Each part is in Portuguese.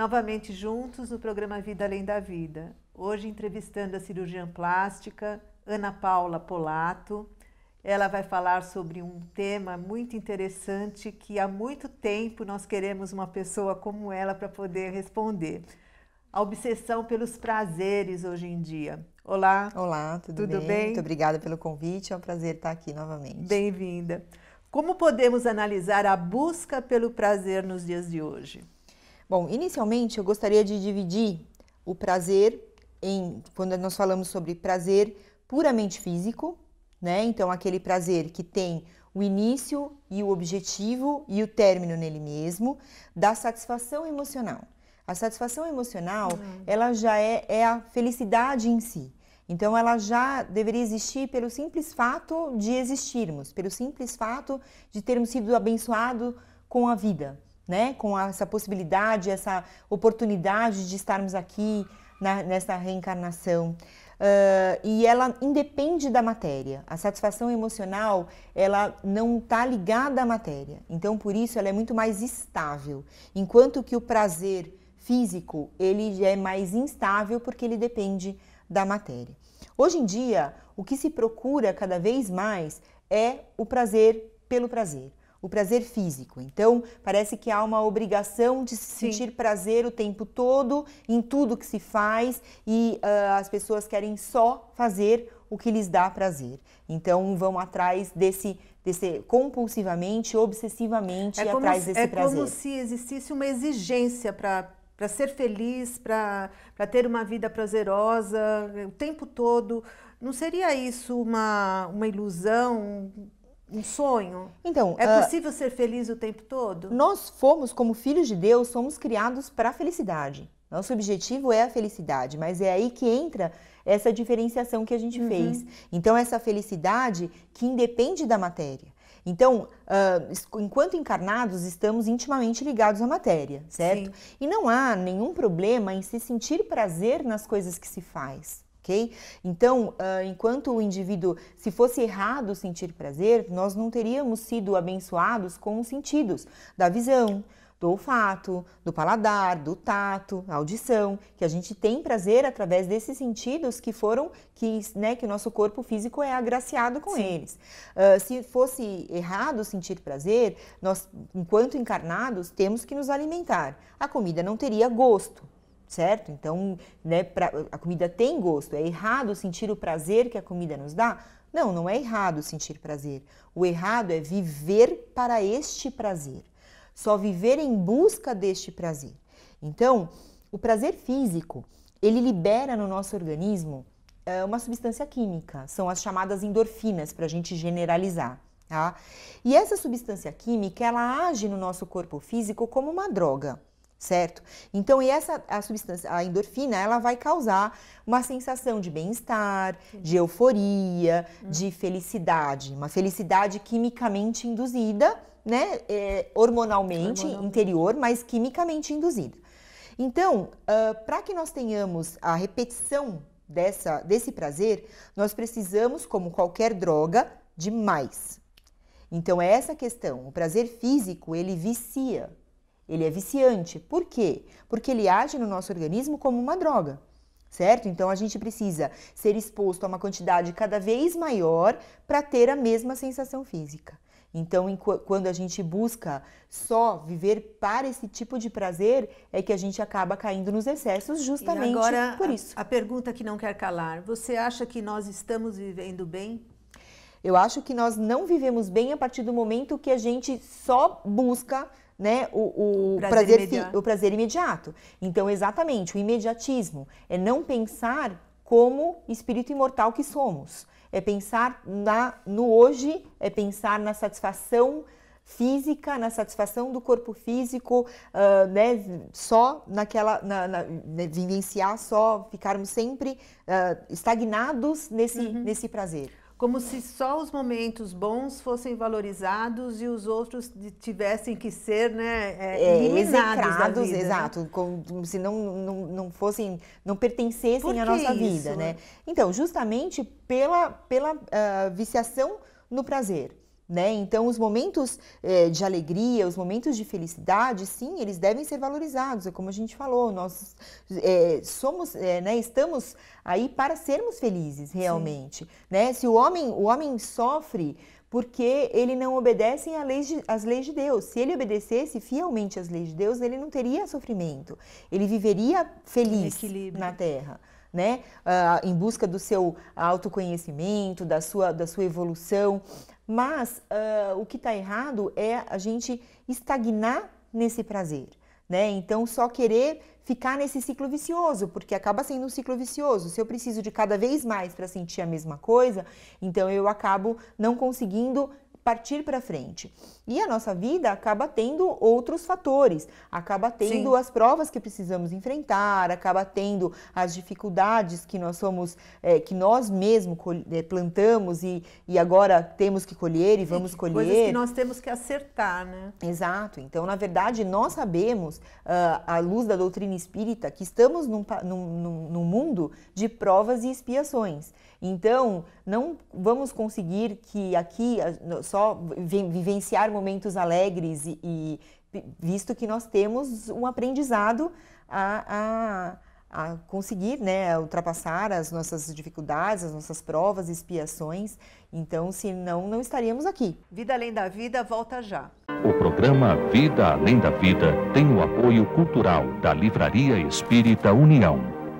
novamente juntos no programa Vida Além da Vida. Hoje entrevistando a cirurgiã plástica Ana Paula Polato. Ela vai falar sobre um tema muito interessante que há muito tempo nós queremos uma pessoa como ela para poder responder. A obsessão pelos prazeres hoje em dia. Olá. Olá, tudo, tudo bem? bem? Muito obrigada pelo convite, é um prazer estar aqui novamente. Bem-vinda. Como podemos analisar a busca pelo prazer nos dias de hoje? Bom, inicialmente eu gostaria de dividir o prazer em quando nós falamos sobre prazer puramente físico, né? Então aquele prazer que tem o início e o objetivo e o término nele mesmo, da satisfação emocional. A satisfação emocional, uhum. ela já é, é a felicidade em si. Então, ela já deveria existir pelo simples fato de existirmos, pelo simples fato de termos sido abençoados com a vida né? Com essa possibilidade, essa oportunidade de estarmos aqui na, nessa reencarnação. Uh, e ela independe da matéria. A satisfação emocional ela não está ligada à matéria. Então, por isso, ela é muito mais estável. Enquanto que o prazer físico ele é mais instável porque ele depende da matéria. Hoje em dia, o que se procura cada vez mais é o prazer pelo prazer o prazer físico. Então, parece que há uma obrigação de sentir prazer o tempo todo, em tudo que se faz, e uh, as pessoas querem só fazer o que lhes dá prazer. Então, vão atrás desse desse compulsivamente, obsessivamente é atrás se, desse é prazer. É como se existisse uma exigência para para ser feliz, para ter uma vida prazerosa eh, o tempo todo. Não seria isso uma, uma ilusão, um sonho? Então, é ah, possível ser feliz o tempo todo? Nós fomos, como filhos de Deus, somos criados para a felicidade. Nosso objetivo é a felicidade, mas é aí que entra essa diferenciação que a gente uhum. fez. Então, essa felicidade que independe da matéria. Então, uh, enquanto encarnados, estamos intimamente ligados à matéria, certo? Sim. E não há nenhum problema em se sentir prazer nas coisas que se faz ok? Então, uh, enquanto o indivíduo, se fosse errado sentir prazer, nós não teríamos sido abençoados com os sentidos da visão, do olfato, do paladar, do tato, audição, que a gente tem prazer através desses sentidos que foram, que, né, que o nosso corpo físico é agraciado com Sim. eles. Uh, se fosse errado sentir prazer, nós, enquanto encarnados, temos que nos alimentar. A comida não teria gosto, certo? Então, né, pra, a comida tem gosto. É errado sentir o prazer que a comida nos dá? Não, não é errado sentir prazer. O errado é viver para este prazer. Só viver em busca deste prazer. Então, o prazer físico, ele libera no nosso organismo eh, uma substância química, são as chamadas endorfinas, para a gente generalizar. Tá? E essa substância química, ela age no nosso corpo físico como uma droga certo? Então, e essa a substância, a endorfina, ela vai causar uma sensação de bem-estar, de euforia, hum. de felicidade, uma felicidade quimicamente induzida, né? É, hormonalmente, interior, mas quimicamente induzida. Então, uh, para que nós tenhamos a repetição dessa, desse prazer, nós precisamos, como qualquer droga, de mais. Então, é essa questão. O prazer físico, ele vicia, ele é viciante. Por quê? Porque ele age no nosso organismo como uma droga certo? Então a gente precisa ser exposto a uma quantidade cada vez maior para ter a mesma sensação física. Então, quando a gente busca só viver para esse tipo de prazer, é que a gente acaba caindo nos excessos justamente agora, por isso. A, a pergunta que não quer calar: você acha que nós estamos vivendo bem? Eu acho que nós não vivemos bem a partir do momento que a gente só busca né, o, o, prazer, prazer imediato. o prazer imediato. Então, exatamente, o imediatismo é não pensar como espírito imortal que somos. É pensar na, no hoje, é pensar na satisfação física, na satisfação do corpo físico, uh, né, só naquela, na, na, na, né, vivenciar só, ficarmos sempre uh, estagnados nesse, uhum. nesse prazer como se só os momentos bons fossem valorizados e os outros tivessem que ser né, é, é eliminados da vida, né? exato, né? como se não, não, não fossem, não pertencessem à nossa vida, isso, né? né? Então, justamente pela, pela uh, viciação no prazer. Né? Então, os momentos eh, de alegria, os momentos de felicidade, sim, eles devem ser valorizados. É como a gente falou, nós eh, somos, eh, né, estamos aí para sermos felizes realmente. Né? Se o homem, o homem sofre porque ele não obedece às leis, de, leis de Deus. Se ele obedecesse fielmente às leis de Deus, ele não teria sofrimento. Ele viveria feliz na terra. Né? Ah, em busca do seu autoconhecimento, da sua, da sua evolução. Mas uh, o que está errado é a gente estagnar nesse prazer, né? Então, só querer ficar nesse ciclo vicioso, porque acaba sendo um ciclo vicioso. Se eu preciso de cada vez mais para sentir a mesma coisa, então eu acabo não conseguindo partir para frente. E a nossa vida acaba tendo outros fatores, acaba tendo Sim. as provas que precisamos enfrentar, acaba tendo as dificuldades que nós somos, é, que nós mesmos eh, plantamos e, e agora temos que colher e vamos colher. Coisas que nós temos que acertar, né? Exato. Então, na verdade, nós sabemos, uh, à luz da doutrina espírita, que estamos num, num, num mundo de provas e expiações. Então, não vamos conseguir que aqui só vivenciar momentos alegres e, e visto que nós temos um aprendizado a, a, a, conseguir né, ultrapassar as nossas dificuldades, as nossas provas, expiações. Então, senão, não estaríamos aqui. Vida Além da Vida volta já. O programa Vida Além da Vida tem o apoio cultural da Livraria Espírita União.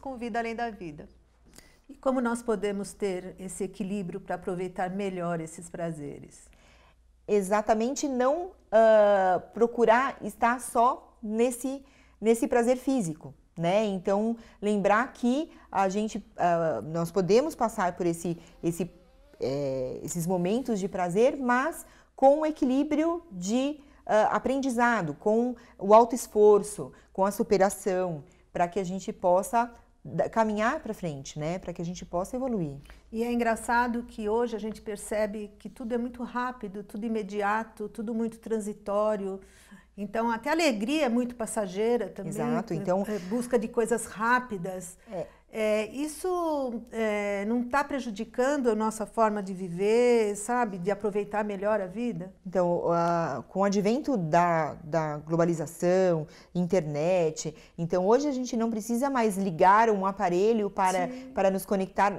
com vida além da vida. E como nós podemos ter esse equilíbrio para aproveitar melhor esses prazeres? Exatamente, não uh, procurar estar só nesse, nesse prazer físico. Né? Então, lembrar que a gente, uh, nós podemos passar por esse, esse, é, esses momentos de prazer, mas com o equilíbrio de uh, aprendizado, com o esforço com a superação para que a gente possa caminhar para frente, né? Para que a gente possa evoluir. E é engraçado que hoje a gente percebe que tudo é muito rápido, tudo imediato, tudo muito transitório. Então, até a alegria é muito passageira também. Exato. Né? Então, é busca de coisas rápidas. É, é, isso é, não está prejudicando a nossa forma de viver, sabe? De aproveitar melhor a vida? Então, a, com o advento da, da globalização, internet, então hoje a gente não precisa mais ligar um aparelho para, para nos conectar,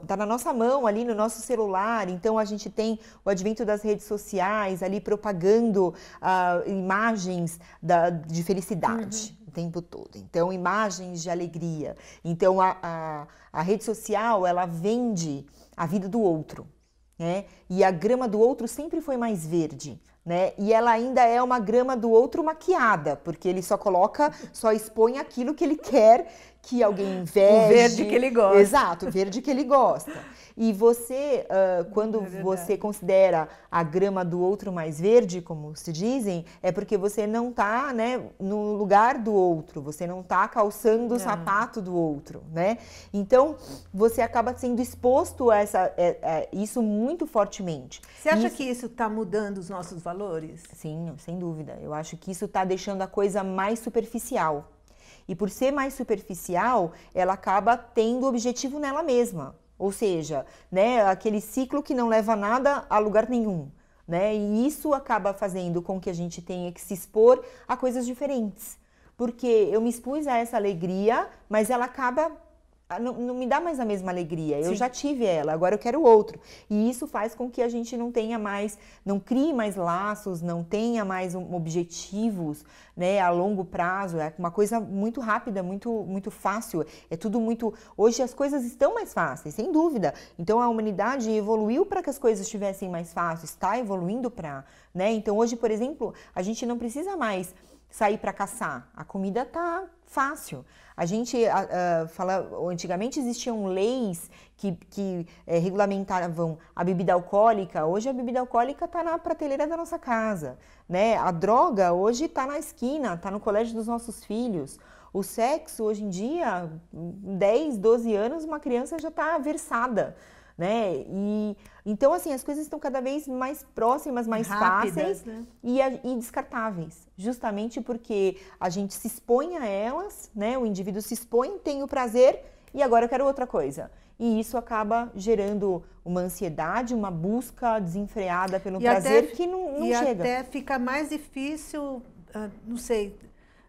está na nossa mão ali, no nosso celular. Então, a gente tem o advento das redes sociais ali propagando a, ah, imagens da, de felicidade. Uhum tempo todo. Então, imagens de alegria. Então, a, a, a rede social, ela vende a vida do outro. Né? E a grama do outro sempre foi mais verde, né? E ela ainda é uma grama do outro maquiada, porque ele só coloca, só expõe aquilo que ele quer que alguém inveje. O verde que ele gosta. Exato, o verde que ele gosta. E você, uh, quando é você considera a grama do outro mais verde, como se dizem, é porque você não está né, no lugar do outro, você não está calçando o sapato do outro, né? Então, você acaba sendo exposto a, essa, a, é, a é, isso muito fortemente. Você acha isso... que isso está mudando os nossos valores? Sim, sem dúvida. Eu acho que isso está deixando a coisa mais superficial. E por ser mais superficial, ela acaba tendo objetivo nela mesma. Ou seja, né, aquele ciclo que não leva nada a lugar nenhum. Né? E isso acaba fazendo com que a gente tenha que se expor a coisas diferentes. Porque eu me expus a essa alegria, mas ela acaba ah, não, não, me dá mais a mesma alegria. Eu Sim. já tive ela, agora eu quero outro. E isso faz com que a gente não tenha mais, não crie mais laços, não tenha mais um, objetivos, né, a longo prazo. É uma coisa muito rápida, muito, muito fácil. É tudo muito. Hoje as coisas estão mais fáceis, sem dúvida. Então a humanidade evoluiu para que as coisas estivessem mais fáceis. Está evoluindo para, né? Então hoje, por exemplo, a gente não precisa mais sair para caçar. A comida tá fácil. A gente fala, antigamente existiam leis que, que é, regulamentavam a bebida alcoólica. Hoje a bebida alcoólica está na prateleira da nossa casa, né? A droga hoje está na esquina, está no colégio dos nossos filhos. O sexo, hoje em dia, 10, 12 anos, uma criança já está versada né? E então assim as coisas estão cada vez mais próximas, mais Rápidas, fáceis né? e, e, descartáveis, justamente porque a gente se expõe a elas, né? O indivíduo se expõe, tem o prazer e agora eu quero outra coisa. E isso acaba gerando uma ansiedade, uma busca desenfreada pelo e prazer até, que não, não e chega. E até fica mais difícil, ah, não sei,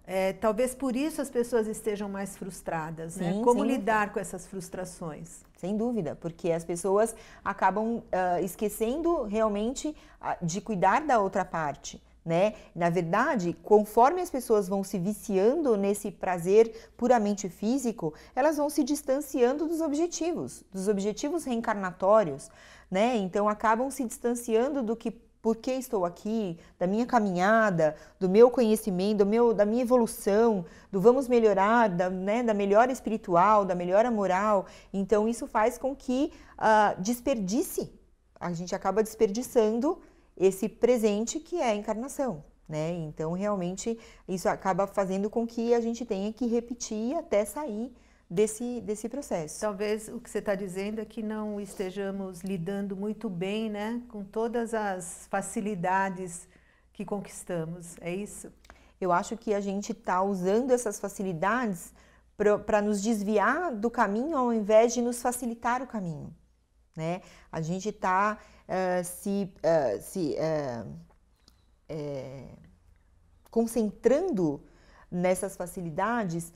é, talvez por isso as pessoas estejam mais frustradas, né? sim, né? Como sim. lidar com essas frustrações? Sem dúvida, porque as pessoas acabam uh, esquecendo realmente uh, de cuidar da outra parte. Né? Na verdade, conforme as pessoas vão se viciando nesse prazer puramente físico, elas vão se distanciando dos objetivos, dos objetivos reencarnatórios, né? Então acabam se distanciando do que por que estou aqui, da minha caminhada, do meu conhecimento, do meu, da minha evolução, do vamos melhorar, da, né, da melhora espiritual, da melhora moral. Então, isso faz com que uh, desperdice, a gente acaba desperdiçando esse presente que é a encarnação. Né? Então, realmente, isso acaba fazendo com que a gente tenha que repetir até sair desse, desse processo. Talvez o que você está dizendo é que não estejamos lidando muito bem né, com todas as facilidades que conquistamos, é isso? Eu acho que a gente está usando essas facilidades para nos desviar do caminho ao invés de nos facilitar o caminho. Né? A gente está uh, eh, se, uh, se uh, é, concentrando nessas facilidades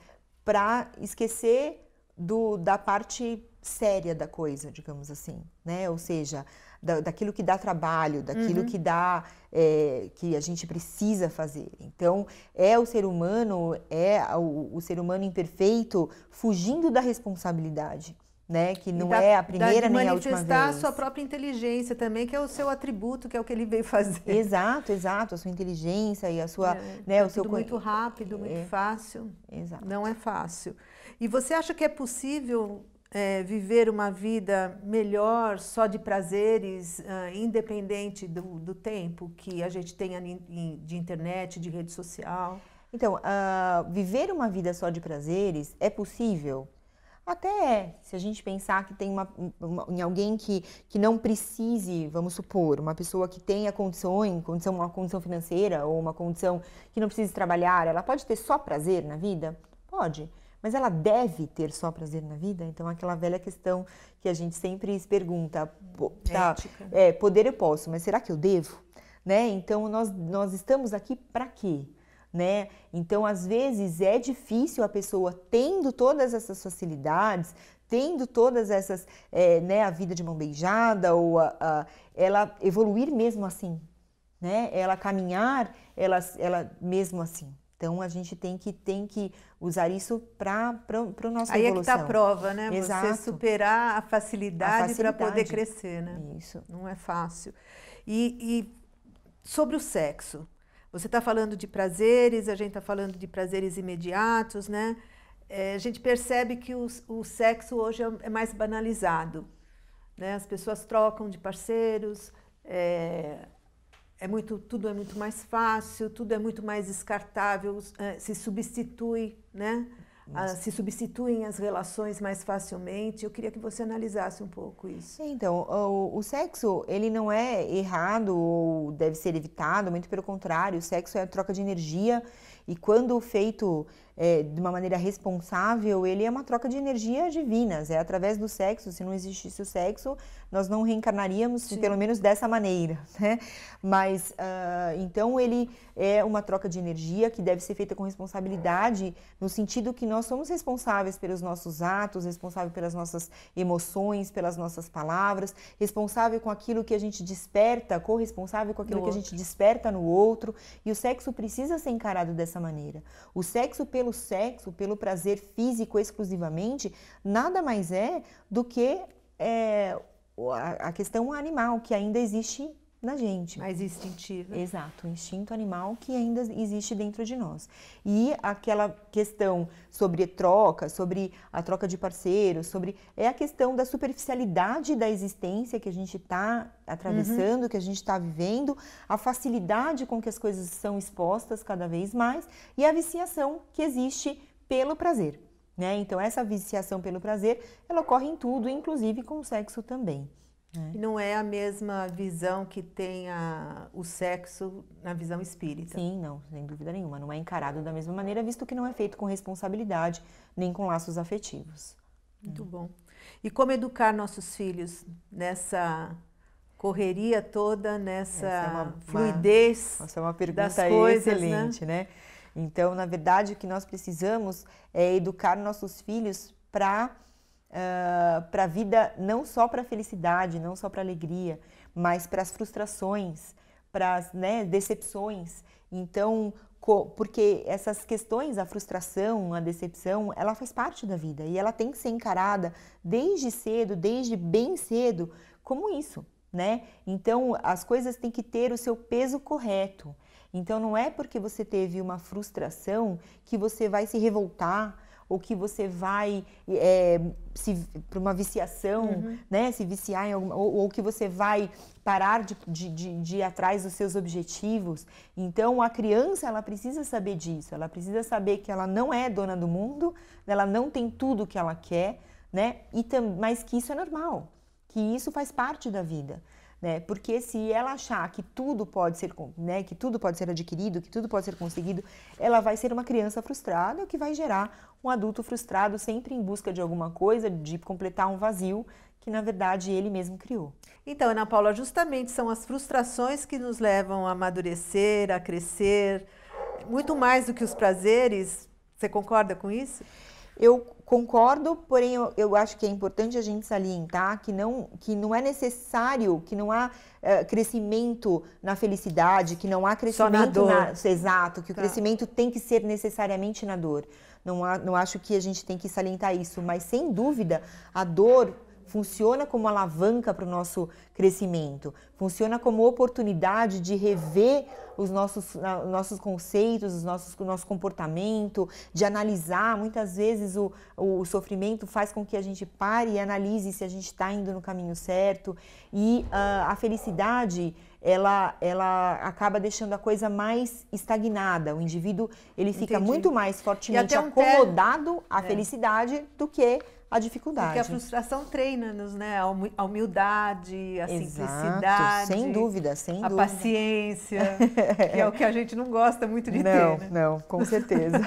para esquecer do, da parte séria da coisa, digamos assim, né? Ou seja, da, daquilo que dá trabalho, daquilo uhum. que dá é, que a gente precisa fazer. Então, é o ser humano, é o, o ser humano imperfeito fugindo da responsabilidade né? Que não da, é a primeira da, nem a última vez. manifestar a sua própria inteligência também, que é o seu atributo, que é o que ele veio fazer. Exato, exato, a sua inteligência e a sua, é, né, é o tá seu muito rápido, é. muito fácil. Exato. Não é fácil. E você acha que é possível é, viver uma vida melhor, só de prazeres, ah, independente do, do tempo que a gente tem de internet, de rede social? Então, uh, viver uma vida só de prazeres é possível, até é. Se a gente pensar que tem uma, uma, em alguém que, que não precise, vamos supor, uma pessoa que tenha condições, condição, uma condição financeira ou uma condição que não precise trabalhar, ela pode ter só prazer na vida? Pode. Mas ela deve ter só prazer na vida? Então, aquela velha questão que a gente sempre se pergunta: tá, é, poder eu posso, mas será que eu devo? Né? Então, nós, nós estamos aqui para quê? né? Então, às vezes é difícil a pessoa tendo todas essas facilidades, tendo todas essas, é, né, a vida de mão beijada ou a, a, ela evoluir mesmo assim, né? Ela caminhar, ela, ela mesmo assim. Então a gente tem que tem que usar isso para para o nosso Aí é que está a prova, né? Exato. Você superar a facilidade, facilidade. para poder crescer, né? Isso. Não é fácil. E, e sobre o sexo, você está falando de prazeres, a gente está falando de prazeres imediatos, né? É, a gente percebe que o, o sexo hoje é, é mais banalizado. Né? As pessoas trocam de parceiros, é, é, muito, tudo é muito mais fácil, tudo é muito mais descartável, é, se substitui, né? Ah, se substituem as relações mais facilmente. Eu queria que você analisasse um pouco isso. Então, o, o, sexo, ele não é errado ou deve ser evitado, muito pelo contrário, o sexo é a troca de energia e quando feito é, de uma maneira responsável, ele é uma troca de energias divinas, é através do sexo. Se não existisse o sexo, nós não reencarnaríamos, Sim. pelo menos dessa maneira, né? Mas, uh, então, ele é uma troca de energia que deve ser feita com responsabilidade, no sentido que nós somos responsáveis pelos nossos atos, responsável pelas nossas emoções, pelas nossas palavras, responsável com aquilo que a gente desperta, corresponsável com aquilo que outro. a gente desperta no outro. E o sexo precisa ser encarado dessa maneira. O sexo pelo pelo sexo, pelo prazer físico exclusivamente, nada mais é do que é, a questão animal que ainda existe na gente. Mais instintiva. Exato, o instinto animal que ainda existe dentro de nós. E aquela questão sobre troca, sobre a troca de parceiros, sobre é a questão da superficialidade da existência que a gente está atravessando, uhum. que a gente está vivendo, a facilidade com que as coisas são expostas cada vez mais e a viciação que existe pelo prazer. Né? Então essa viciação pelo prazer, ela ocorre em tudo, inclusive com o sexo também. É. Não é a mesma visão que tem a, o sexo na visão espírita. Sim, não, sem dúvida nenhuma. Não é encarado da mesma maneira, visto que não é feito com responsabilidade, nem com laços afetivos. Muito hum. bom. E como educar nossos filhos nessa correria toda, nessa é uma, fluidez uma, essa é uma é pergunta das coisas, né? excelente, né? né? Então, na verdade, o que nós precisamos é educar nossos filhos para uh, para a vida, não só para a felicidade, não só para a alegria, mas para as frustrações, para as né, decepções. Então, porque essas questões, a frustração, a decepção, ela faz parte da vida e ela tem que ser encarada desde cedo, desde bem cedo, como isso, né? Então, as coisas têm que ter o seu peso correto. Então, não é porque você teve uma frustração que você vai se revoltar, ou que você vai é, se para uma viciação, uhum. né? Se viciar em alguma, ou, ou que você vai parar de, de, de, de, ir atrás dos seus objetivos. Então a criança ela precisa saber disso, ela precisa saber que ela não é dona do mundo, ela não tem tudo que ela quer, né? E tam, mas que isso é normal, que isso faz parte da vida né? Porque se ela achar que tudo pode ser, né, que tudo pode ser adquirido, que tudo pode ser conseguido, ela vai ser uma criança frustrada, o que vai gerar um adulto frustrado sempre em busca de alguma coisa, de completar um vazio que na verdade ele mesmo criou. Então, Ana Paula, justamente são as frustrações que nos levam a amadurecer, a crescer, muito mais do que os prazeres. Você concorda com isso? Eu concordo, porém eu, eu, acho que é importante a gente salientar que não, que não é necessário, que não há eh, crescimento na felicidade, que não há crescimento Só na dor. Na, exato, que tá. o crescimento tem que ser necessariamente na dor. Não, há, não acho que a gente tem que salientar isso, mas sem dúvida a dor funciona como alavanca para o nosso crescimento, funciona como oportunidade de rever os nossos, nossos conceitos, os nossos, o nosso comportamento, de analisar. Muitas vezes o, o, sofrimento faz com que a gente pare e analise se a gente está indo no caminho certo. E uh, a felicidade, ela, ela acaba deixando a coisa mais estagnada. O indivíduo ele fica Entendi. muito mais fortemente um acomodado ter... à é. felicidade do que a dificuldade. Porque a frustração treina-nos, né? A humildade, a Exato, simplicidade. Sem dúvida, sem a dúvida. A paciência, que é o que a gente não gosta muito de não, ter. Não, né? não, com certeza.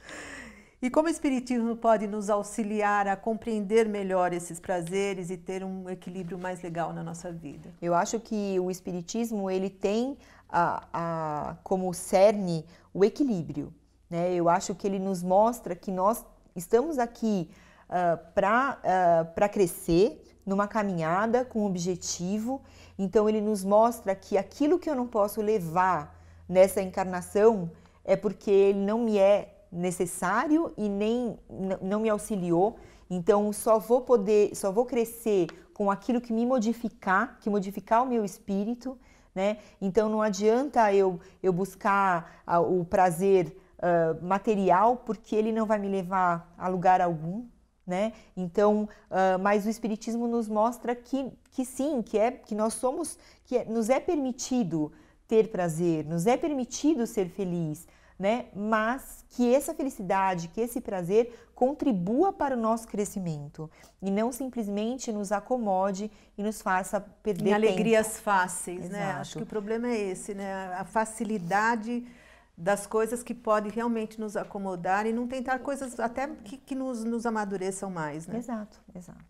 e como o Espiritismo pode nos auxiliar a compreender melhor esses prazeres e ter um equilíbrio mais legal na nossa vida? Eu acho que o Espiritismo ele tem a, a, como cerne o equilíbrio. Né? Eu acho que ele nos mostra que nós estamos aqui uh, ah, para uh, ah, crescer numa caminhada com objetivo. Então ele nos mostra que aquilo que eu não posso levar nessa encarnação é porque ele não me é necessário e nem não me auxiliou. Então só vou poder, só vou crescer com aquilo que me modificar, que modificar o meu espírito, né? Então não adianta eu eu buscar ah, o prazer uh, material porque ele não vai me levar a lugar algum, né? Então, uh, mas o espiritismo nos mostra que, que sim, que é que nós somos, que é, nos é permitido ter prazer, nos é permitido ser feliz, né? Mas que essa felicidade, que esse prazer contribua para o nosso crescimento e não simplesmente nos acomode e nos faça perder em alegrias tempo. fáceis, Exato. né? Acho que o problema é esse, né? A facilidade das coisas que podem realmente nos acomodar e não tentar coisas até que, que nos, nos amadureçam mais, né? Exato, exato.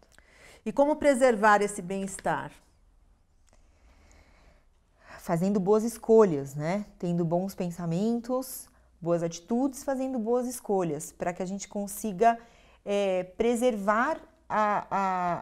E como preservar esse bem-estar? Fazendo boas escolhas, né? Tendo bons pensamentos, boas atitudes, fazendo boas escolhas, para que a gente consiga é, preservar a,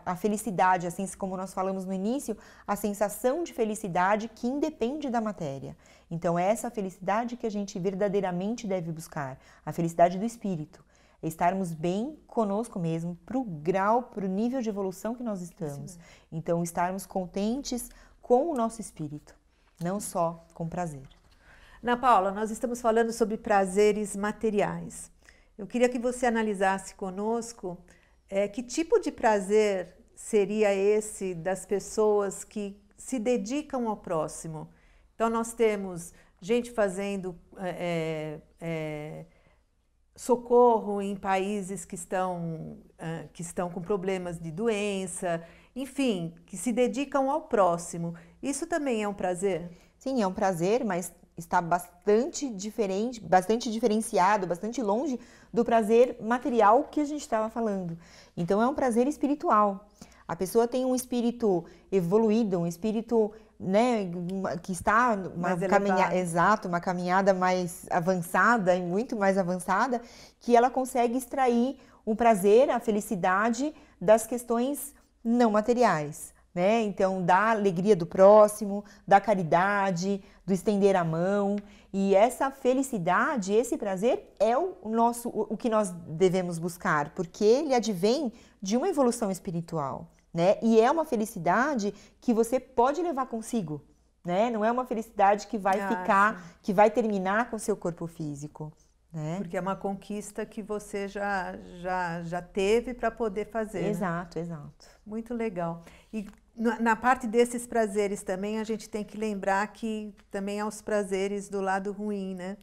a, a, felicidade, assim como nós falamos no início, a sensação de felicidade que independe da matéria. Então, é essa felicidade que a gente verdadeiramente deve buscar, a felicidade do espírito. É estarmos bem conosco mesmo, para o grau, para o nível de evolução que nós estamos. Então, estarmos contentes com o nosso espírito, não só com prazer. Na Paula, nós estamos falando sobre prazeres materiais. Eu queria que você analisasse conosco é, que tipo de prazer seria esse das pessoas que se dedicam ao próximo? Então, nós temos gente fazendo é, é, é socorro em países que estão, é, que estão com problemas de doença, enfim, que se dedicam ao próximo. Isso também é um prazer? Sim, é um prazer, mas está bastante diferente, bastante diferenciado, bastante longe do prazer material que a gente estava falando. Então é um prazer espiritual. A pessoa tem um espírito evoluído, um espírito né, que está uma caminhada, exato, uma caminhada mais avançada e muito mais avançada, que ela consegue extrair o prazer, a felicidade das questões não materiais. Né? Então, da alegria do próximo, da caridade, do estender a mão. E essa felicidade, esse prazer é o nosso o que nós devemos buscar, porque ele advém de uma evolução espiritual, né? E é uma felicidade que você pode levar consigo, né? Não é uma felicidade que vai ah, ficar, sim. que vai terminar com seu corpo físico. Né? Porque é uma conquista que você já, já, já teve para poder fazer. Né? Exato, né? exato. Muito legal. E na parte desses prazeres também, a gente tem que lembrar que também há os prazeres do lado ruim, né?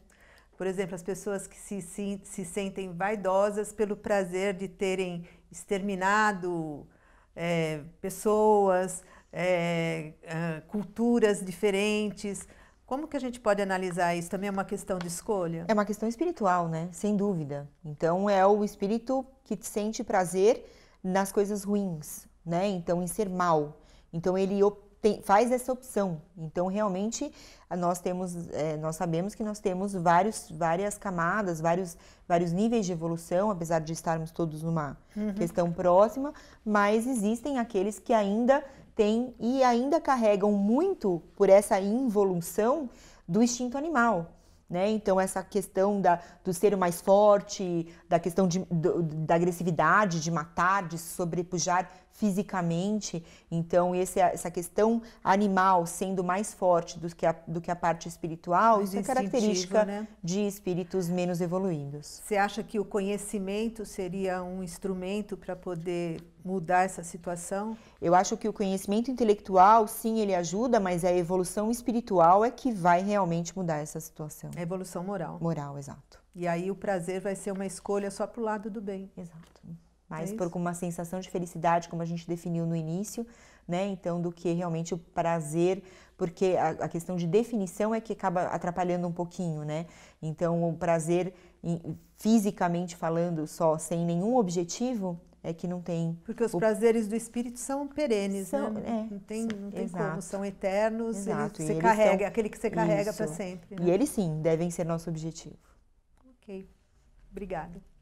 Por exemplo, as pessoas que se, se, se sentem vaidosas pelo prazer de terem exterminado é, pessoas, é, é, culturas diferentes. Como que a gente pode analisar isso? Também é uma questão de escolha? É uma questão espiritual, né? Sem dúvida. Então, é o espírito que sente prazer nas coisas ruins, né? Então, em ser mal então ele tem, faz essa opção. Então realmente nós temos, é, nós sabemos que nós temos vários, várias camadas, vários, vários níveis de evolução, apesar de estarmos todos numa uhum. questão próxima, mas existem aqueles que ainda têm e ainda carregam muito por essa involução do instinto animal. Né? Então, essa questão da, do ser o mais forte, da questão de, do, da agressividade, de matar, de se sobrepujar fisicamente. Então, esse, essa questão animal sendo mais forte do que a, do que a parte espiritual, mais isso é característica né? de espíritos menos evoluídos. Você acha que o conhecimento seria um instrumento para poder mudar essa situação? Eu acho que o conhecimento intelectual, sim, ele ajuda, mas é a evolução espiritual é que vai realmente mudar essa situação. A evolução moral. Moral, exato. E aí o prazer vai ser uma escolha só para o lado do bem. Exato. É mas é por uma sensação de felicidade, como a gente definiu no início, né? Então, do que realmente o prazer, porque a, a questão de definição é que acaba atrapalhando um pouquinho, né? Então, o prazer, fisicamente falando, só sem nenhum objetivo, é que não tem. Porque os o... prazeres do espírito são perenes, são, né? É, não tem, não tem exato. como, são eternos, exato. Eles, você carrega, são... aquele que você carrega para sempre. Né? E eles sim devem ser nosso objetivo. Ok. Obrigada.